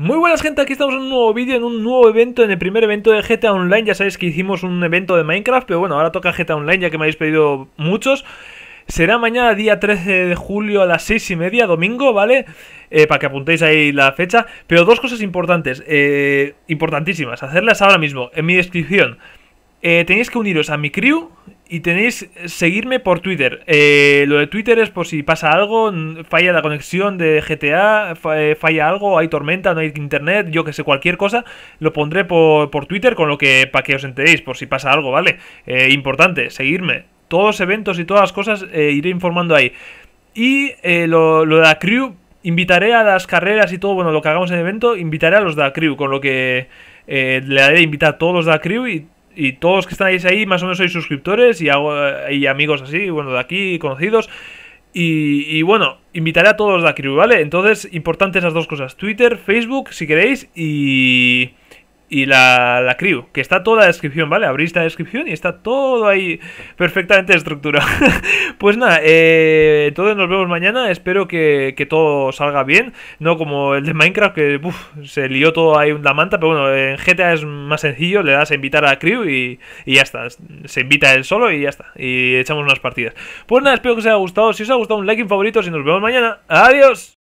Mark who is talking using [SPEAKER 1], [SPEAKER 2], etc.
[SPEAKER 1] Muy buenas gente, aquí estamos en un nuevo vídeo, en un nuevo evento, en el primer evento de GTA Online Ya sabéis que hicimos un evento de Minecraft, pero bueno, ahora toca GTA Online ya que me habéis pedido muchos Será mañana día 13 de julio a las 6 y media, domingo, ¿vale? Eh, para que apuntéis ahí la fecha Pero dos cosas importantes, eh, importantísimas, hacerlas ahora mismo En mi descripción eh, tenéis que uniros a mi crew y tenéis seguirme por Twitter. Eh, lo de Twitter es por si pasa algo, falla la conexión de GTA, eh, falla algo, hay tormenta, no hay internet, yo que sé, cualquier cosa, lo pondré por, Twitter, con lo que para que os enteréis, por si pasa algo, ¿vale? Eh, importante, seguirme. Todos los eventos y todas las cosas iré informando ahí. Y lo, lo de la crew, invitaré a las carreras y todo, bueno, lo que hagamos en el evento, invitaré a los de la crew, con lo que le haré invitar a todos los de la crew y y todos que estáis ahí, más o menos sois suscriptores y, hago, eh, y amigos así, bueno, de aquí, conocidos. Y, bueno, invitaré a todos de aquí, ¿vale? Entonces, importantes esas dos cosas: Twitter, Facebook, si queréis, y y la, la que está toda la descripción, ¿vale? Abrís la descripción y está todo ahí perfectamente estructurado. pues nada, eh, entonces nos vemos mañana, espero que, todo salga bien, no como el de Minecraft, que se lió todo ahí la manta, pero bueno, en GTA es más sencillo, le das a invitar a Crew y, ya está, se invita él solo y ya está, y echamos unas partidas. Pues nada, espero que os haya gustado, si os ha gustado un like, un favorito, y nos vemos mañana, adiós.